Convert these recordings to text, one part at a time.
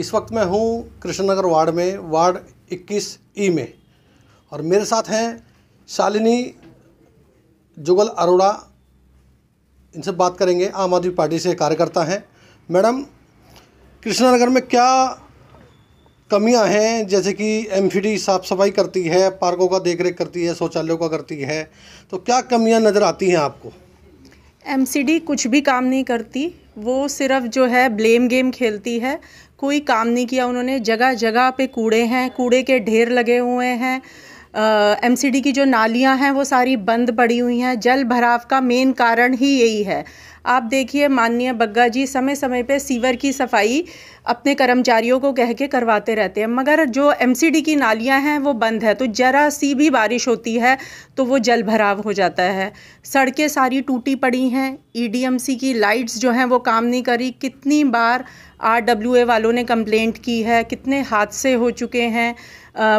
इस वक्त मैं हूँ कृष्णनगर वार्ड में वार्ड 21 ई में और मेरे साथ हैं शालिनी जुगल अरोड़ा इनसे बात करेंगे आम आदमी पार्टी से कार्यकर्ता हैं मैडम कृष्णनगर में क्या कमियां हैं जैसे कि एमसीडी साफ सफाई करती है पार्कों का देखरेख करती है शौचालयों का करती है तो क्या कमियां नज़र आती हैं आपको एम कुछ भी काम नहीं करती वो सिर्फ जो है ब्लेम गेम खेलती है कोई काम नहीं किया उन्होंने जगह जगह पे कूड़े हैं कूड़े के ढेर लगे हुए हैं एमसीडी की जो नालियां हैं वो सारी बंद पड़ी हुई हैं जल भराव का मेन कारण ही यही है आप देखिए माननीय बग्गा जी समय समय पे सीवर की सफाई अपने कर्मचारियों को कह के करवाते रहते हैं मगर जो एमसीडी की नालियां हैं वो बंद है तो ज़रा सी भी बारिश होती है तो वो जल भराव हो जाता है सड़कें सारी टूटी पड़ी हैं ईडीएमसी e की लाइट्स जो हैं वो काम नहीं करी कितनी बार आरडब्ल्यूए वालों ने कंप्लेंट की है कितने हादसे हो चुके हैं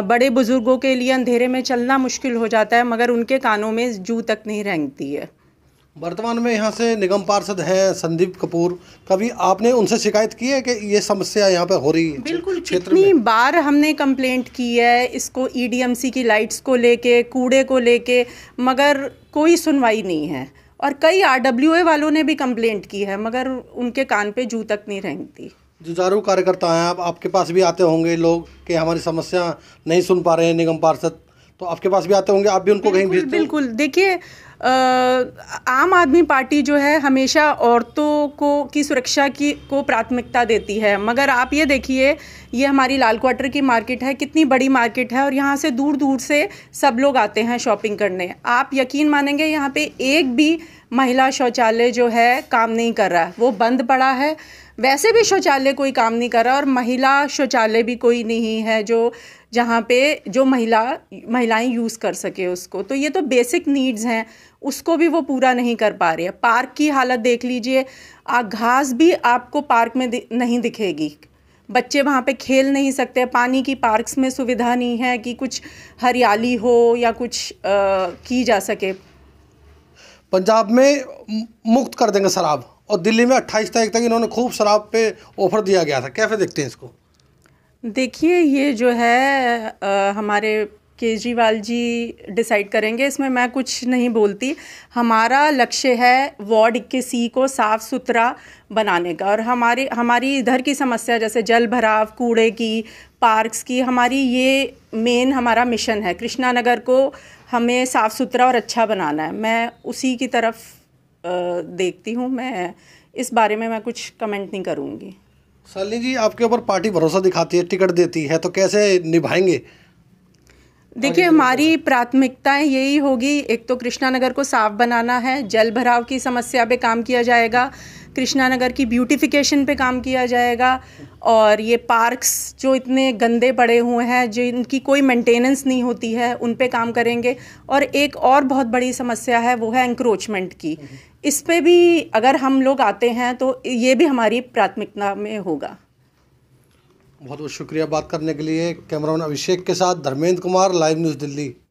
बड़े बुज़ुर्गों के लिए अंधेरे में चलना मुश्किल हो जाता है मगर उनके कानों में जू तक नहीं रेंगती है वर्तमान में यहाँ से निगम पार्षद हैं संदीप कपूर कभी आपने उनसे शिकायत की है कि ये समस्या यहाँ पर हो रही है बिल्कुल कितनी बार हमने कंप्लेंट की है इसको ईडीएमसी e की लाइट्स को लेके कूड़े को लेके मगर कोई सुनवाई नहीं है और कई आर डब्ल्यू ए वालों ने भी कंप्लेंट की है मगर उनके कान पे जू तक नहीं रहती जुजारू कार्यकर्ता हैं आप आपके पास भी आते होंगे लोग कि हमारी समस्या नहीं सुन पा रहे हैं निगम पार्षद तो आपके पास भी आते होंगे आप भी उनको कहीं भेजते बिल्कुल देखिए आम आदमी पार्टी जो है हमेशा औरतों को की सुरक्षा की को प्राथमिकता देती है मगर आप ये देखिए ये हमारी लाल क्वार्टर की मार्केट है कितनी बड़ी मार्केट है और यहाँ से दूर दूर से सब लोग आते हैं शॉपिंग करने आप यकीन मानेंगे यहाँ पे एक भी महिला शौचालय जो है काम नहीं कर रहा है वो बंद पड़ा है वैसे भी शौचालय कोई काम नहीं कर रहा और महिला शौचालय भी कोई नहीं है जो जहाँ पे जो महिला महिलाएं यूज़ कर सके उसको तो ये तो बेसिक नीड्स हैं उसको भी वो पूरा नहीं कर पा रही है पार्क की हालत देख लीजिए घास भी आपको पार्क में दि, नहीं दिखेगी बच्चे वहाँ पे खेल नहीं सकते पानी की पार्क्स में सुविधा नहीं है कि कुछ हरियाली हो या कुछ आ, की जा सके पंजाब में मुक्त कर देंगे शराब और दिल्ली में अट्ठाईस तारीख तक इन्होंने खूब शराब पे ऑफर दिया गया था कैसे देखते हैं इसको देखिए ये जो है आ, हमारे केजरीवाल जी डिसाइड करेंगे इसमें मैं कुछ नहीं बोलती हमारा लक्ष्य है वार्ड इक्कीस सी को साफ़ सुथरा बनाने का और हमारे हमारी इधर की समस्या जैसे जल भराव कूड़े की पार्क्स की हमारी ये मेन हमारा मिशन है कृष्णा नगर को हमें साफ़ सुथरा और अच्छा बनाना है मैं उसी की तरफ देखती हूँ मैं इस बारे में मैं कुछ कमेंट नहीं करूँगी सली जी आपके ऊपर पार्टी भरोसा दिखाती है टिकट देती है तो कैसे निभाएंगे देखिए हमारी प्राथमिकताएं यही होगी एक तो कृष्णा नगर को साफ बनाना है जल भराव की समस्या पे काम किया जाएगा कृष्णा नगर की ब्यूटिफिकेशन पे काम किया जाएगा और ये पार्क्स जो इतने गंदे पड़े हुए हैं जो इनकी कोई मेंटेनेंस नहीं होती है उन पे काम करेंगे और एक और बहुत बड़ी समस्या है वो है इंक्रोचमेंट की इस पर भी अगर हम लोग आते हैं तो ये भी हमारी प्राथमिकता में होगा बहुत बहुत शुक्रिया बात करने के लिए कैमरामैन अभिषेक के साथ धर्मेंद्र कुमार लाइव न्यूज़ दिल्ली